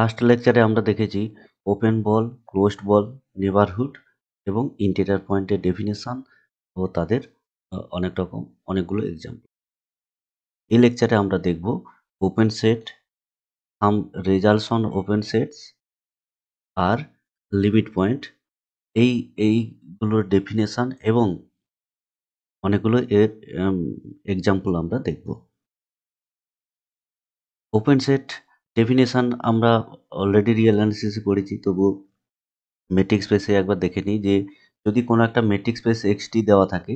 last লেকচারে আমরা দেখেছি open ball closed ball neighbourhood এবং ইন্টেরিয়ার পয়েন্টের ডেফিনেশান ও তাদের অনেক রকম অনেকগুলো এক্সাম্পল এই লেকচারে আমরা দেখব open set um results on open sets আর লিমিট পয়েন্ট এই এইগুলোর ডেফিনেশান এবং অনেকগুলো এর এক্সাম্পল আমরা দেখব ওপেন সেট ডেফিনেশান আমরা অলরেডি রিয়েল অ্যানালিসিসে পড়েছি তবু মেট্রিক স্পেসে একবার দেখে নিই যে যদি কোনো একটা মেট্রিক স্পেস এক্সটি দেওয়া থাকে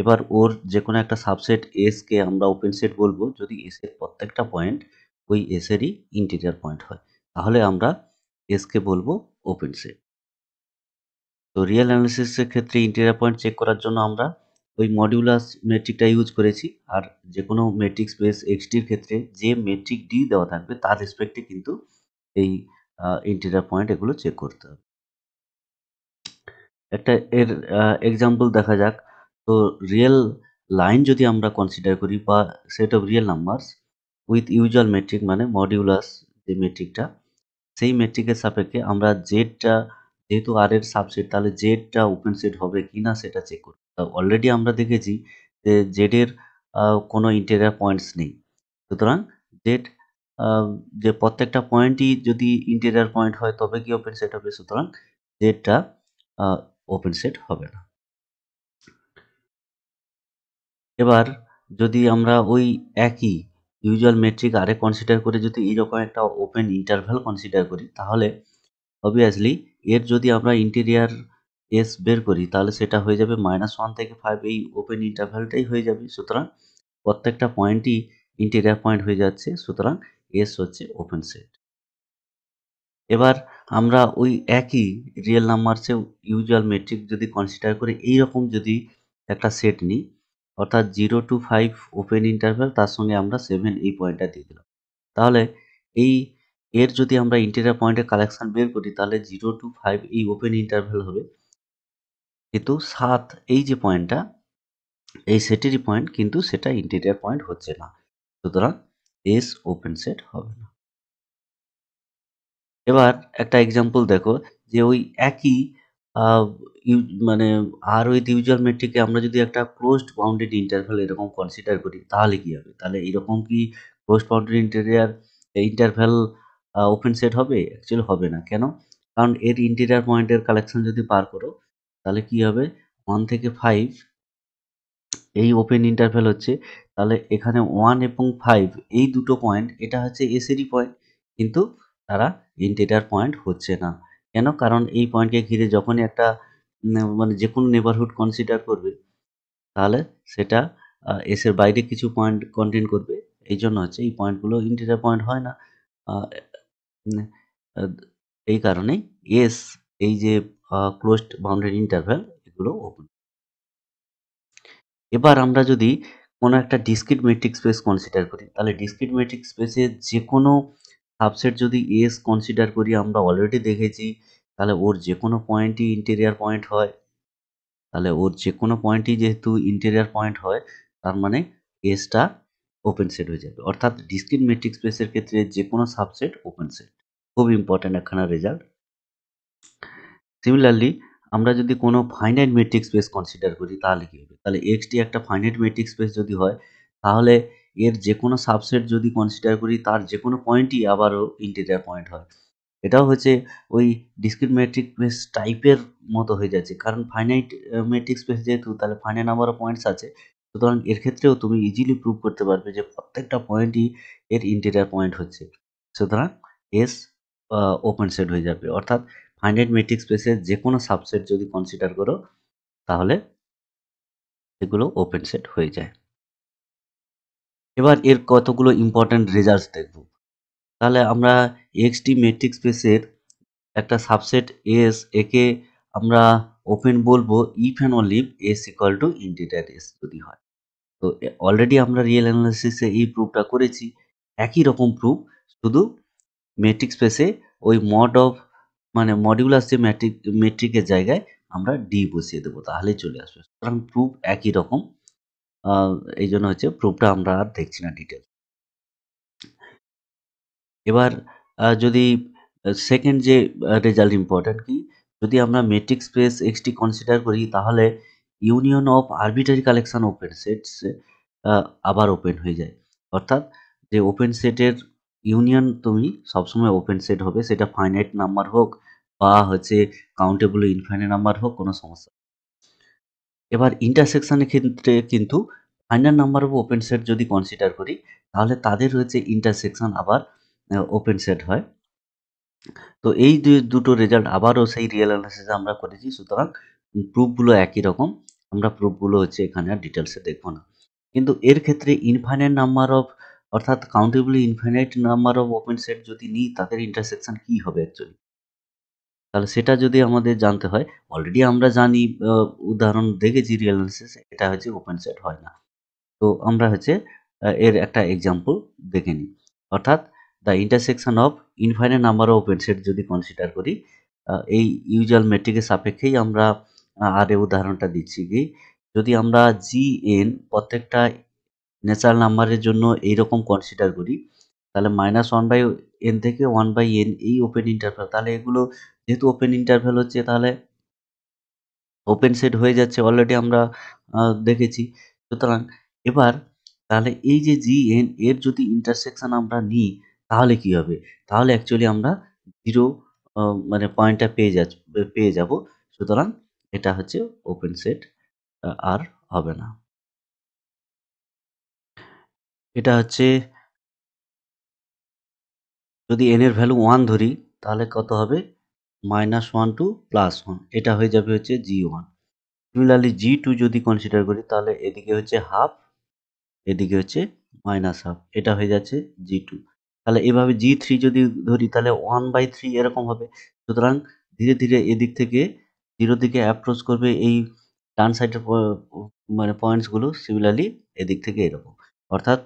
এবার ওর যে কোনো একটা সাবসেট এসকে আমরা ওপেন সেট বলবো যদি এসের প্রত্যেকটা পয়েন্ট ওই এসেরই ইন্টিরিয়ার পয়েন্ট হয় তাহলে আমরা এসকে বলবো ওপেন সেট তো রিয়েল অ্যানালিসিসের ক্ষেত্রে ইন্টিরিয়ার পয়েন্ট চেক করার জন্য আমরা ওই মডিউলাস মেট্রিকটা ইউজ করেছি আর যে কোনো মেট্রিক স্পেস এক্সটির ক্ষেত্রে যে মেট্রিক ডি দেওয়া থাকবে তার রেসপেক্টে কিন্তু এই ইন্টিরিয়ার পয়েন্ট এগুলো চেক করতে হবে একটা এর এক্সাম্পল দেখা যাক তো রিয়েল লাইন যদি আমরা কনসিডার করি বা set of real numbers with usual metric মানে মডিউলাস যে মেট্রিকটা সেই মেট্রিকের সাপেক্ষে আমরা জেডটা যেহেতু আর এর সাবসেট তাহলে জেডটা ওপেন সেট হবে কি না সেটা চেক করতে অলরেডি আমরা দেখেছি যে জেডের কোনো ইন্টেরিয়ার পয়েন্টস নেই সুতরাং জেড যে প্রত্যেকটা পয়েন্টই যদি ইন্টেরিয়ার পয়েন্ট হয় তবে কি ওপেন সেট হবে সুতরাং জেডটা ওপেন সেট হবে না এবার যদি আমরা ওই একই ইউজুয়াল মেট্রিক আরে কনসিডার করে যদি এইরকম একটা ওপেন ইন্টারভ্যাল কনসিডার করি তাহলে অবভিয়াসলি এর যদি আমরা ইন্টেরিয়ার এস বের করি তাহলে সেটা হয়ে যাবে মাইনাস ওয়ান থেকে ফাইভ এই ওপেন ইন্টারভ্যালটাই হয়ে যাবে সুতরাং প্রত্যেকটা পয়েন্টই ইন্টেরিয়ার পয়েন্ট হয়ে যাচ্ছে সুতরাং এস হচ্ছে ওপেন সেট এবার আমরা ওই একই রিয়েল নাম্বারসে ইউজুয়াল মেট্রিক যদি কনসিডার করে এইরকম যদি একটা সেট নিই অর্থাৎ zero to five open interval তার সঙ্গে আমরা সেভেন এই পয়েন্টটা দিয়ে দিলাম তাহলে এই এর যদি আমরা ইন্টেরিয়ার পয়েন্টের কালেকশান বের করি তাহলে জিরো টু ফাইভ এই ওপেন ইন্টারভ্যাল হবে কিন্তু সাত এই যে পয়েন্টটা এই সেটেরই পয়েন্ট কিন্তু সেটা ইন্টেরিয়ার পয়েন্ট হচ্ছে না সুতরাং এস ওপেন সেট হবে না এবার একটা এক্সাম্পল দেখো যে ওই একই মানে আর ওই ইউজুয়াল মেট্রিকে আমরা যদি একটা ক্লোজড বাউন্ডেড ইন্টারভ্যাল এরকম কনসিডার করি তাহলে কি হবে তাহলে এরকম কি close bounded interior interval open set হবে অ্যাকচুয়ালি হবে না কেন কারণ এর ইন্টেরিয়ার পয়েন্টের কালেকশন যদি পার করো তাহলে কি হবে ওয়ান থেকে ফাইভ এই ওপেন ইন্টারভেল হচ্ছে তাহলে এখানে ওয়ান এবং ফাইভ এই দুটো পয়েন্ট এটা হচ্ছে এসেরই পয়েন্ট কিন্তু তারা ইন্টেটার পয়েন্ট হচ্ছে না কেন কারণ এই পয়েন্টকে ঘিরে যখনই একটা মানে যে কোনো নেবারহুড কনসিডার করবে তাহলে সেটা এসের বাইরে কিছু পয়েন্ট কন্টেন করবে এই জন্য হচ্ছে এই পয়েন্টগুলো ইন্টেটার পয়েন্ট হয় না এই কারণেই এস এই যে ক্লোজড বাউন্ডারি ইন্টারভ্যাল এগুলো ওপেন এবার আমরা যদি কোনো একটা ডিসক্রিট মেট্রিক স্পেস কনসিডার করি তাহলে ডিসক্রিট মেট্রিক স্পেসে যে কোনো সাবসেট যদি এস কনসিডার করি আমরা অলরেডি দেখেছি তাহলে ওর যে কোনো পয়েন্টই ইন্টেরিয়ার পয়েন্ট হয় তাহলে ওর যে কোনো পয়েন্টই যেহেতু ইন্টেরিয়ার পয়েন্ট হয় তার মানে এসটা ওপেন সেট হয়ে যাবে অর্থাৎ ডিসক্রিট মেট্রিক স্পেসের ক্ষেত্রে যে কোনো সাবসেট ওপেন সেট খুব ইম্পর্ট্যান্ট একখানা রেজাল্ট সিমিলারলি আমরা যদি কোনো ফাইনাইট মেট্রিক স্পেস কনসিডার করি তাহলে কী হবে তাহলে এক্সটি একটা ফাইনাইট মেট্রিক স্পেস যদি হয় তাহলে এর যে কোনো সাবসেট যদি কনসিডার করি তার যে কোনো পয়েন্টই আবারও ইন্টিরিয়ার পয়েন্ট হয় এটাও হচ্ছে ওই ডিসক্রিট মেট্রিক স্পেস টাইপের মতো হয়ে যাচ্ছে কারণ ফাইনাইট মেট্রিক স্পেস যেহেতু তাহলে ফাইনাইট নাম্বার অফ পয়েন্টস আছে সুতরাং এর ক্ষেত্রেও তুমি ইজিলি প্রুভ করতে পারবে যে প্রত্যেকটা পয়েন্টই এর ইন্টিরিয়ার পয়েন্ট হচ্ছে সুতরাং এস ওপেন সেট হয়ে যাবে অর্থাৎ হান্ড্রেড মেট্রিক স্পেসের যে কোনো সাবসেট যদি কনসিডার করো তাহলে এগুলো ওপেন সেট হয়ে যায় এবার এর কতগুলো ইম্পর্ট্যান্ট রেজাল্টস দেখব তাহলে আমরা এক্সটি মেট্রিক স্পেসের একটা সাবসেট এস একে আমরা ওপেন বলবো if and only S equal to interior S যদি হয় তো অলরেডি আমরা রিয়েল অ্যানালিসিসে এই প্রুফটা করেছি একই রকম প্রুফ শুধু মেট্রিক স্পেসে ওই মড অফ মানে মডিউল যে ম্যাট্রিক মেট্রিকের জায়গায় আমরা ডি বসিয়ে দেবো তাহলে চলে আসবে সুতরাং প্রুফ একই রকম এই জন্য হচ্ছে প্রুফটা আমরা আর দেখছি না ডিটেল এবার যদি সেকেন্ড যে রেজাল্ট ইম্পর্ট্যান্ট কি যদি আমরা মেট্রিক স্পেস এক্সটি কনসিডার করি তাহলে union of arbitrary collection open sets আবার ওপেন হয়ে যায় অর্থাৎ যে ওপেন সেটের ইউনিয়ন তুমি সবসময় ওপেন সেট হবে সেটা ফাইনাইট নাম্বার হোক বা হচ্ছে কাউন্টেবল ইনফাইনাইট নাম্বার হোক কোনো সমস্যা এবার ইন্টারসেকশনের ক্ষেত্রে কিন্তু final number of open set যদি কনসিডার করি তাহলে তাদের হচ্ছে ইন্টারসেকশন আবার ওপেন সেট হয় তো এই দুটো রেজাল্ট আবারও সেই রিয়েল অ্যানালাইসিস আমরা করেছি সুতরাং প্রুফগুলো একই রকম আমরা প্রুফগুলো হচ্ছে এখানে আর ডিটেলসে দেখব না কিন্তু এর ক্ষেত্রে ইনফাইনাইট নাম্বার অফ অর্থাৎ countably infinite number of open set যদি নিই তাদের ইন্টারসেকশন কি হবে অ্যাকচুয়ালি তাহলে সেটা যদি আমাদের জানতে হয় অলরেডি আমরা জানি উদাহরণ দেখেছি রিয়েল অ্যানালিসিস এটা হচ্ছে ওপেন সেট হয় না তো আমরা হচ্ছে এর একটা এক্সাম্পল দেখে নিই অর্থাৎ the intersection of infinite number of open set যদি কনসিডার করি এই ইউজুয়াল মেট্রিকের সাপেক্ষেই আমরা আর এ উদাহরণটা দিচ্ছি কি যদি আমরা জি এন প্রত্যেকটা ন্যাচারাল নাম্বারের জন্য এইরকম কনসিডার করি তাহলে মাইনাস ওয়ান বাই এন থেকে ওয়ান বাই এন এই ওপেন ইন্টারভেল তাহলে এগুলো যেহেতু ওপেন ইন্টারভেল হচ্ছে তাহলে ওপেন সেট হয়ে যাচ্ছে অলরেডি আমরা দেখেছি সুতরাং এবার তাহলে এই যে জি এন এর যদি ইন্টারসেকশন আমরা নিই তাহলে কি হবে তাহলে অ্যাকচুয়ালি আমরা জিরো মানে পয়েন্টটা পেয়ে যা পেয়ে যাব সুতরাং এটা হচ্ছে ওপেন সেট আর হবে না এটা হচ্ছে যদি এন এর ভ্যালু ওয়ান ধরি তাহলে কত হবে minus one two plus one এটা হয়ে যাবে হচ্ছে G one similarly G two যদি কনসিডার করি তাহলে এদিকে হচ্ছে হাফ এদিকে হচ্ছে মাইনাস হাফ এটা হয়ে যাচ্ছে জি টু তাহলে এভাবে জি থ্রি যদি ধরি তাহলে ওয়ান বাই থ্রি এরকম হবে সুতরাং ধীরে ধীরে এদিক থেকে জিরো দিকে অ্যাপ্রোচ করবে এই ডান সাইডের মানে পয়েন্টসগুলো সিমিলারলি এদিক থেকে এরকম অর্থাৎ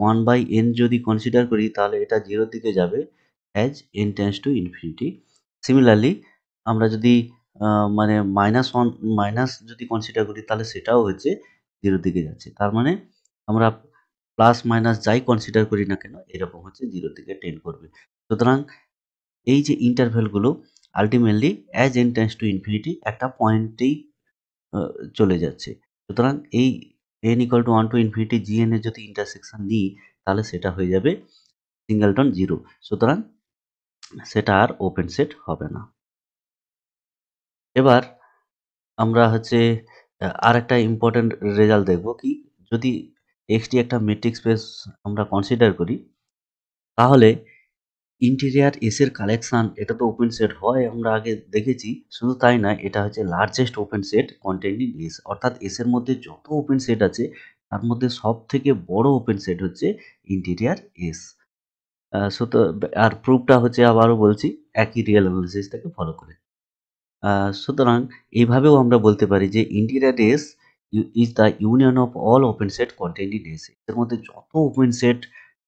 ওয়ান বাই এন যদি কনসিডার করি তাহলে এটা জিরোর দিকে যাবে as N tends to infinity similarly আমরা যদি মানে মাইনাস ওয়ান মাইনাস যদি কনসিডার করি তাহলে সেটাও হচ্ছে জিরোর দিকে যাচ্ছে তার মানে আমরা প্লাস মাইনাস যাই কনসিডার করি না কেন এরকম হচ্ছে জিরোর দিকে টেন করবে সুতরাং এই যে ইন্টারভেলগুলো ultimately as N tends to infinity একটা পয়েন্টেই চলে যাচ্ছে সুতরাং এই N equal to one to infinity G N এর যদি ইন্টারসেকশন নিই তাহলে সেটা হয়ে যাবে সিঙ্গেলটন জিরো সুতরাং সেটা আর ওপেন সেট হবে না এবার আমরা হচ্ছে আর একটা ইম্পর্টেন্ট রেজাল্ট দেখব কি যদি এক্সটি একটা মেট্রিক স্পেস আমরা কনসিডার করি তাহলে ইন্টেরিয়ার এসের কালেকশান এটা তো ওপেন সেট হয় আমরা আগে দেখেছি শুধু তাই না এটা হচ্ছে largest open set containing S অর্থাৎ এসের মধ্যে যত ওপেন সেট আছে তার মধ্যে সব থেকে বড় ওপেন সেট হচ্ছে ইন্টেরিয়ার এস সো তো আর প্রুফটা হচ্ছে আবারও বলছি একই রিয়েল অ্যানালিসিসটাকে ফলো করে সুতরাং এইভাবেও আমরা বলতে পারি যে interior S is the union of all open set containing S এর মধ্যে যত ওপেন সেট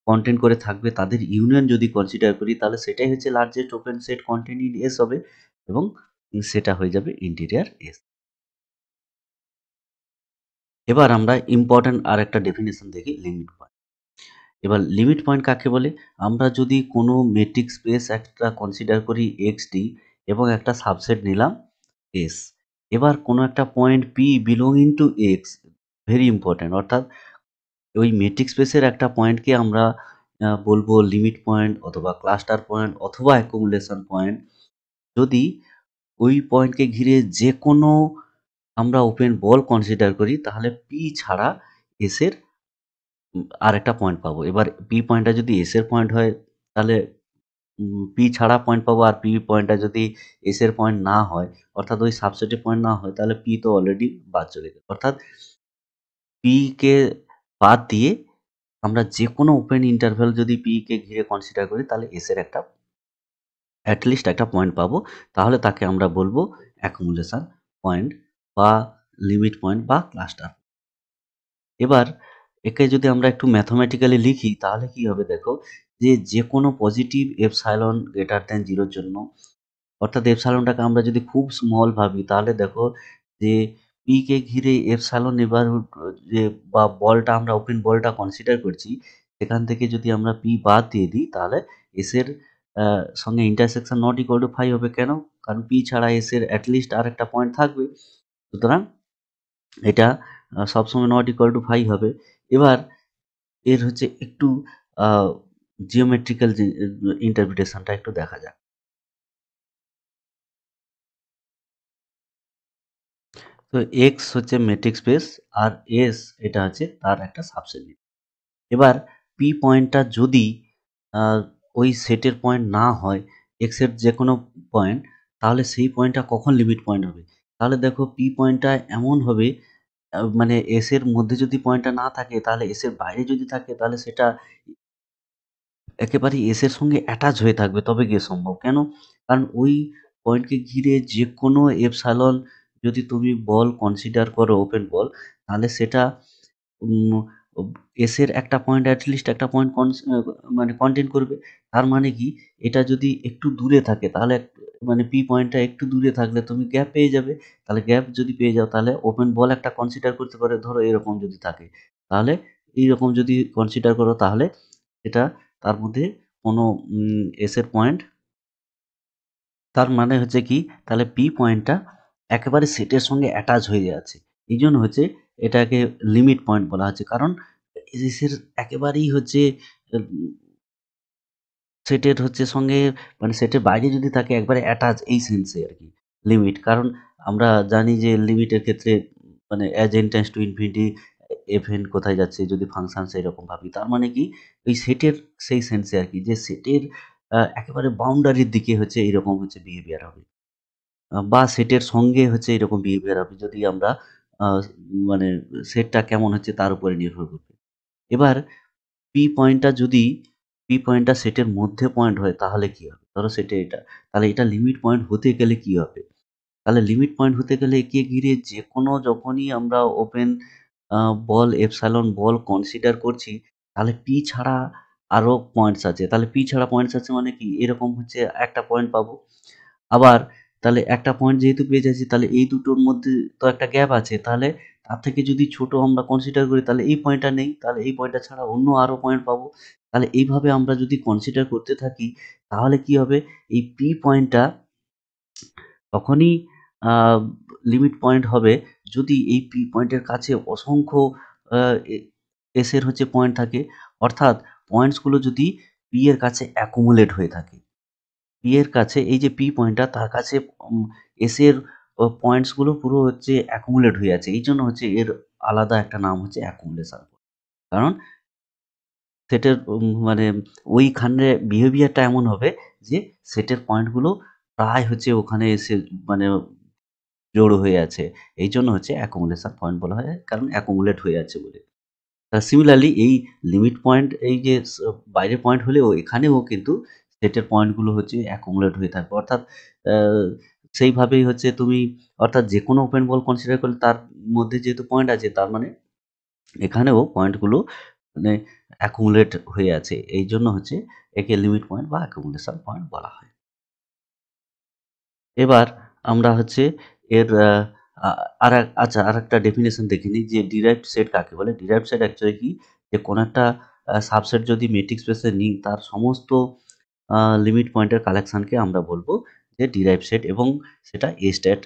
কন্টেন্ট করে থাকবে তাদের ইউনিয়ন যদি কনসিডার করি তাহলে সেটাই হচ্ছে largest open set content in S হবে এবং সেটা হয়ে যাবে ইন্টেরিয়ার এস এবার আমরা ইম্পর্টেন্ট আর একটা ডেফিনেশন দেখি লিমিট পয়েন্ট এবার লিমিট পয়েন্ট কাকে বলে আমরা যদি কোনো মেট্রিক স্পেস একটা কনসিডার করি এক্স ডি এবং একটা সাবসেট নিলাম এস এবার কোনো একটা point P in to X very important অর্থাৎ ওই মেট্রিক স্পেসের একটা পয়েন্টকে আমরা বলবো লিমিট পয়েন্ট অথবা ক্লাস্টার পয়েন্ট অথবা অ্যাকুমুলেশন পয়েন্ট যদি ওই পয়েন্টকে ঘিরে যে কোনো আমরা ওপেন বল কনসিডার করি তাহলে পি ছাড়া এসের আর একটা পয়েন্ট পাবো এবার পি পয়েন্টটা যদি এসের পয়েন্ট হয় তাহলে পি ছাড়া পয়েন্ট পাবো আর পি পয়েন্টটা যদি এসের পয়েন্ট না হয় অর্থাৎ ওই সাবসেটের পয়েন্ট না হয় তাহলে পি তো অলরেডি বাদ চলে যাবে অর্থাৎ পিকে বাদ দিয়ে আমরা যে কোনো ওপেন ইন্টারভেল যদি পিকে ঘিরে কনসিডার করি তাহলে এসের একটা অ্যাটলিস্ট একটা পয়েন্ট পাবো তাহলে তাকে আমরা বলবো অ্যাকুমুলেশন পয়েন্ট বা লিমিট পয়েন্ট বা ক্লাস্টার এবার একে যদি আমরা একটু ম্যাথমেটিক্যালি লিখি তাহলে কি হবে দেখো যে যে কোনো পজিটিভ এপসাইলন গ্রেটার দেন জিরোর জন্য অর্থাৎ এপসাইলনটাকে আমরা যদি খুব স্মল ভাবি তাহলে দেখো যে পিকে ঘিরে সালো নেবারহুড যে বা বলটা আমরা ওপেন বলটা কনসিডার করছি সেখান থেকে যদি আমরা পি বাদ দিয়ে দিই তাহলে এস এর সঙ্গে intersection not equal to five হবে কেন কারণ পি ছাড়া এস এর অ্যাটলিস্ট আর একটা পয়েন্ট থাকবে সুতরাং এটা সবসময় নট ইকোয়াল টু ফাইভ হবে এবার এর হচ্ছে একটু জিওমেট্রিক্যাল ইন্টারপ্রিটেশনটা একটু দেখা যাক তো এক্স হচ্ছে মেট্রিক স্পেস আর এস এটা হচ্ছে তার একটা সাবসেট এবার পি পয়েন্টটা যদি ওই সেটের পয়েন্ট না হয় এক্সের যে কোনো পয়েন্ট তাহলে সেই পয়েন্টটা কখন লিমিট পয়েন্ট হবে তাহলে দেখো পি পয়েন্টটা এমন হবে মানে এসের মধ্যে যদি পয়েন্টটা না থাকে তাহলে এসের বাইরে যদি থাকে তাহলে সেটা একেবারে এসের সঙ্গে অ্যাটাচ হয়ে থাকবে তবে গিয়ে সম্ভব কেন কারণ ওই পয়েন্টকে ঘিরে যে কোনো এপসালন যদি তুমি বল কনসিডার করো ওপেন বল তাহলে সেটা এসের একটা পয়েন্ট অ্যাটলিস্ট একটা পয়েন্ট মানে কন্টেন্ট করবে তার মানে কি এটা যদি একটু দূরে থাকে তাহলে মানে পি পয়েন্টটা একটু দূরে থাকলে তুমি গ্যাপ পেয়ে যাবে তাহলে গ্যাপ যদি পেয়ে যাও তাহলে ওপেন বল একটা কনসিডার করতে পারে ধরো এরকম যদি থাকে তাহলে এইরকম যদি কনসিডার করো তাহলে এটা তার মধ্যে কোনো এসের পয়েন্ট তার মানে হচ্ছে কি তাহলে পি পয়েন্টটা একেবারে সেটের সঙ্গে অ্যাটাচ হয়ে যাচ্ছে এই জন্য হচ্ছে এটাকে লিমিট পয়েন্ট বলা হচ্ছে কারণ এসের একেবারেই হচ্ছে সেটের হচ্ছে সঙ্গে মানে সেটের বাইরে যদি থাকে একবারে অ্যাটাচ এই সেন্সে আর কি লিমিট কারণ আমরা জানি যে লিমিটের ক্ষেত্রে মানে as N tends to infinity even কোথায় যাচ্ছে যদি ফাংশন রকম ভাবি তার মানে কি ওই সেটের সেই সেন্সে আর কি যে সেটের একেবারে বাউন্ডারির দিকে হচ্ছে এইরকম হচ্ছে বিহেভিয়ার হবে বা সেটের সঙ্গে হচ্ছে এরকম বিহেভিয়ার আপনি যদি আমরা মানে সেটটা কেমন হচ্ছে তার উপরে নির্ভর করবে এবার পি পয়েন্টটা যদি পি পয়েন্টটা সেটের মধ্যে পয়েন্ট হয় তাহলে কি হবে ধরো সেটে এটা তাহলে এটা লিমিট পয়েন্ট হতে গেলে কি হবে তাহলে লিমিট পয়েন্ট হতে গেলে একে ঘিরে যে কোনো যখনই আমরা open ball epsilon ball consider করছি তাহলে পি ছাড়া আরও পয়েন্টস আছে তাহলে পি ছাড়া পয়েন্টস আছে মানে কি এরকম হচ্ছে একটা পয়েন্ট পাবো আবার তাহলে একটা পয়েন্ট যেহেতু পেয়ে যাচ্ছি তাহলে এই দুটোর মধ্যে তো একটা গ্যাপ আছে তাহলে তার থেকে যদি ছোট আমরা কনসিডার করি তাহলে এই পয়েন্টটা নেই তাহলে এই পয়েন্টটা ছাড়া অন্য আরও পয়েন্ট পাবো তাহলে এইভাবে আমরা যদি কনসিডার করতে থাকি তাহলে কি হবে এই পি পয়েন্টটা তখনই লিমিট পয়েন্ট হবে যদি এই পি পয়েন্টের কাছে অসংখ্য এসের হচ্ছে পয়েন্ট থাকে অর্থাৎ পয়েন্টসগুলো যদি পি এর কাছে অ্যাকুমুলেট হয়ে থাকে পি এর কাছে এই যে পি পয়েন্টটা তার কাছে এস এর পয়েন্টসগুলো পুরো হচ্ছে অ্যাকুমুলেট হয়ে আছে এই জন্য হচ্ছে এর আলাদা একটা নাম হচ্ছে অ্যাকুমুলেশন কারণ সেটের মানে ওইখানে বিহেভিয়ারটা এমন হবে যে সেটের পয়েন্টগুলো প্রায় হচ্ছে ওখানে এসে মানে জড়ো হয়ে আছে এই জন্য হচ্ছে অ্যাকুমুলেশন পয়েন্ট বলা হয় কারণ অ্যাকুমুলেট হয়ে আছে বলে সিমিলারলি এই লিমিট পয়েন্ট এই যে বাইরে পয়েন্ট হলেও এখানেও কিন্তু সেটের পয়েন্টগুলো হচ্ছে অ্যাকুমুলেট হয়ে থাকবে অর্থাৎ সেইভাবেই হচ্ছে তুমি অর্থাৎ যে কোনো ওপেন বল কনসিডার করলে তার মধ্যে যেহেতু পয়েন্ট আছে তার মানে এখানেও পয়েন্টগুলো মানে অ্যাকুমুলেট হয়ে আছে এই জন্য হচ্ছে একে লিমিট পয়েন্ট বা অ্যাকুমুলেশন পয়েন্ট বলা হয় এবার আমরা হচ্ছে এর আর আচ্ছা আর একটা ডেফিনেশন দেখে নিই যে ডিরাইভ সেট কাকে বলে ডিরাইভ সেট অ্যাকচুয়ালি কি যে কোনো একটা সাবসেট যদি মেট্রিক স্পেসে নিই তার সমস্ত লিমিট পয়েন্টের কালেকশানকে আমরা বলবো যে ডিরাইভ সেট এবং সেটা এস ড্যাট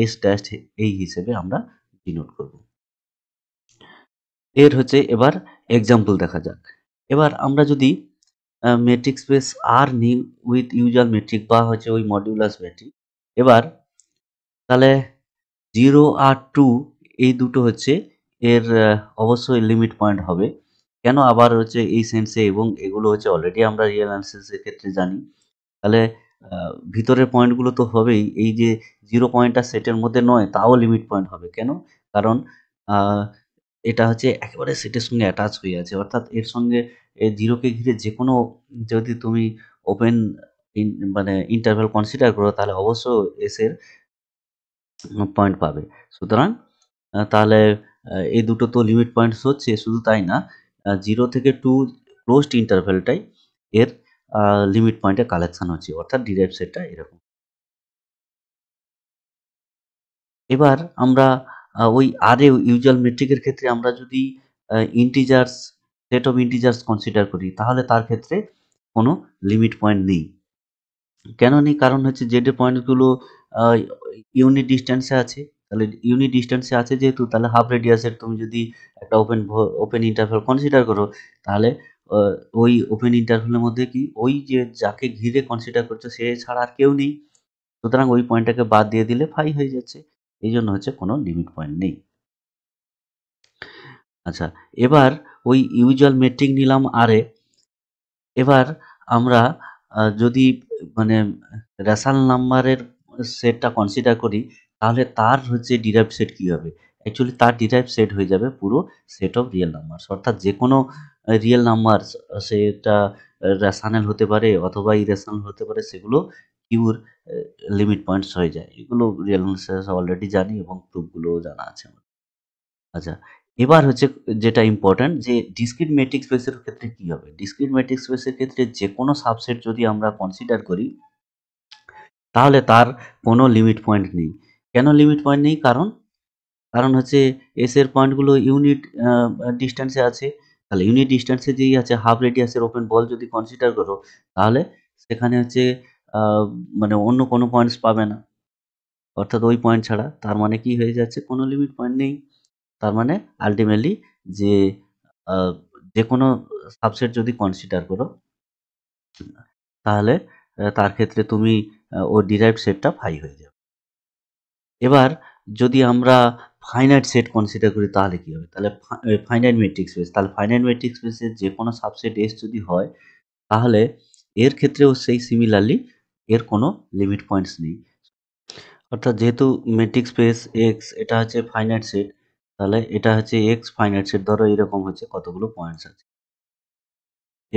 এস ড্যাশ এই হিসেবে আমরা ডিনোট করব এর হচ্ছে এবার এক্সাম্পল দেখা যাক এবার আমরা যদি মেট্রিক স্পেস আর নিই উইথ ইউজাল মেট্রিক বা হচ্ছে ওই মডিউলাস মেট্রিক এবার তাহলে জিরো আর টু এই দুটো হচ্ছে এর অবশ্যই লিমিট পয়েন্ট হবে কেন আবার হচ্ছে এই সেন্সে এবং এগুলো হচ্ছে অলরেডি আমরা রিয়েল অ্যান্সার্সের ক্ষেত্রে জানি তাহলে ভিতরের পয়েন্টগুলো তো হবেই এই যে জিরো পয়েন্টটা সেটের মধ্যে নয় তাও লিমিট পয়েন্ট হবে কেন কারণ এটা হচ্ছে একেবারে সেটের সঙ্গে অ্যাটাচ হয়ে আছে অর্থাৎ এর সঙ্গে জিরোকে ঘিরে যে কোনো যদি তুমি ওপেন মানে ইন্টারভেল কনসিডার করো তাহলে অবশ্য এসের পয়েন্ট পাবে সুতরাং তাহলে এই দুটো তো লিমিট পয়েন্টস হচ্ছে শুধু তাই না জিরো থেকে টু ক্লোজড ইন্টারভেলটাই এর লিমিট পয়েন্টে কালেকশন হচ্ছে অর্থাৎ ডিরাইভ সেটটা এরকম এবার আমরা ওই আরে ইউজুয়াল মেট্রিকের ক্ষেত্রে আমরা যদি integers set of integers consider করি তাহলে তার ক্ষেত্রে কোনো লিমিট পয়েন্ট নেই কেন নেই কারণ হচ্ছে জেড পয়েন্টগুলো ইউনিট ডিস্ট্যান্সে আছে তাহলে ইউনিট ডিস্টেন্সে আছে যেহেতু তাহলে হাফ রেডিয়াসের তুমি যদি একটা ওপেন ওপেন ইন্টারভেল কনসিডার করো তাহলে ওই ওপেন ইন্টারভেলের মধ্যে কি ওই যে যাকে ঘিরে কনসিডার করছো সে ছাড়া আর কেউ নেই সুতরাং ওই পয়েন্টটাকে বাদ দিয়ে দিলে ফাই হয়ে যাচ্ছে এই জন্য হচ্ছে কোনো লিমিট পয়েন্ট নেই আচ্ছা এবার ওই ইউজুয়াল মেট্রিক নিলাম আরে এবার আমরা যদি মানে রেশাল নাম্বারের সেটটা কনসিডার করি তাহলে তার হচ্ছে ডিরাইভ সেট কী হবে অ্যাকচুয়ালি তার ডিরাইভ সেট হয়ে যাবে পুরো সেট অফ রিয়েল নাম্বারস অর্থাৎ যে কোনো রিয়েল নাম্বারস সেটা রেশানেল হতে পারে অথবা ইরেশানেল হতে পারে সেগুলো কিউর লিমিট পয়েন্টস হয়ে যায় এগুলো রিয়েল অলরেডি জানি এবং প্রুফগুলোও জানা আছে আমার আচ্ছা এবার হচ্ছে যেটা ইম্পর্ট্যান্ট যে ডিসক্রিট ম্যাট্রিক্স স্পেসের ক্ষেত্রে কি হবে ডিসক্রিট ম্যাট্রিক্স স্পেসের ক্ষেত্রে যে কোনো সাবসেট যদি আমরা কনসিডার করি তাহলে তার কোনো লিমিট পয়েন্ট নেই কেন লিমিট পয়েন্ট নেই কারণ কারণ হচ্ছে এস এর পয়েন্টগুলো ইউনিট ডিস্ট্যান্সে আছে তাহলে ইউনিট ডিস্ট্যান্সে যেই আছে হাফ রেডিয়াসের ওপেন বল যদি কনসিডার করো তাহলে সেখানে হচ্ছে মানে অন্য কোনো পয়েন্টস পাবে না অর্থাৎ ওই পয়েন্ট ছাড়া তার মানে কি হয়ে যাচ্ছে কোনো লিমিট পয়েন্ট নেই তার মানে আলটিমেটলি যে যে কোনো সাবসেট যদি কনসিডার করো তাহলে তার ক্ষেত্রে তুমি ও ডিরাইভ সেটটা ফাই হয়ে যাবে এবার যদি আমরা ফাইনাইট সেট কনসিডার করি তাহলে কী হবে তাহলে ফাইনাইট ম্যাট্রিক্স স্পেস তাহলে ফাইনাইট ম্যাট্রিক্স স্পেসের যে কোনো সাবসেট এস যদি হয় তাহলে এর ক্ষেত্রেও সেই সিমিলারলি এর কোনো লিমিট পয়েন্টস নেই অর্থাৎ যেহেতু ম্যাট্রিক্স স্পেস এক্স এটা হচ্ছে ফাইনাইট সেট তাহলে এটা হচ্ছে এক্স ফাইনাইট সেট ধরো এরকম হচ্ছে কতগুলো পয়েন্টস আছে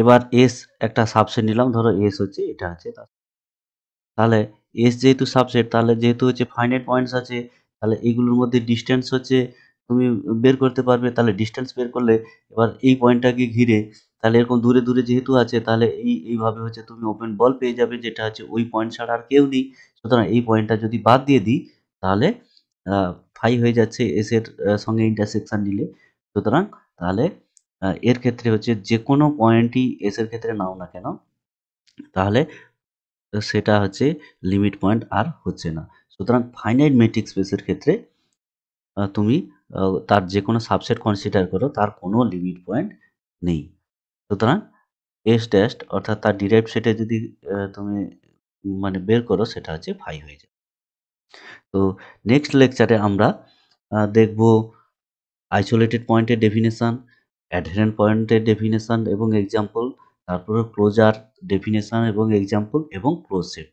এবার এস একটা সাবসেট নিলাম ধরো এস হচ্ছে এটা হচ্ছে তাহলে এস যেহেতু সাবসেট তাহলে যেহেতু হচ্ছে ফাইনাইট পয়েন্টস আছে তাহলে এইগুলোর মধ্যে ডিস্টেন্স হচ্ছে তুমি বের করতে পারবে তাহলে ডিস্টেন্স বের করলে এবার এই পয়েন্টটাকে ঘিরে তাহলে এরকম দূরে দূরে যেহেতু আছে তাহলে এই এইভাবে হচ্ছে তুমি ওপেন বল পেয়ে যাবে যেটা হচ্ছে ওই পয়েন্ট ছাড়া আর কেউ নেই সুতরাং এই পয়েন্টটা যদি বাদ দিয়ে দিই তাহলে ফাই হয়ে যাচ্ছে এস এর সঙ্গে ইন্টারসেকশন নিলে সুতরাং তাহলে এর ক্ষেত্রে হচ্ছে যে কোনো পয়েন্টই এস এর ক্ষেত্রে নাও না কেন তাহলে সেটা হচ্ছে লিমিট পয়েন্ট আর হচ্ছে না সুতরাং ফাইনাইট মেট্রিক স্পেসের ক্ষেত্রে তুমি তার যে কোনো সাবসেট কনসিডার করো তার কোনো লিমিট পয়েন্ট নেই সুতরাং এস ড্যাশ অর্থাৎ তার ডিরাইভ সেটে যদি তুমি মানে বের করো সেটা হচ্ছে ফাই হয়ে যাবে তো নেক্সট লেকচারে আমরা দেখব আইসোলেটেড পয়েন্টের ডেফিনেশান অ্যাডহেরেন্ট পয়েন্টের ডেফিনেশান এবং এক্সাম্পল তারপরে ক্লোজার ডেফিনেশন এবং এক্সাম্পল এবং ক্লোজ সেট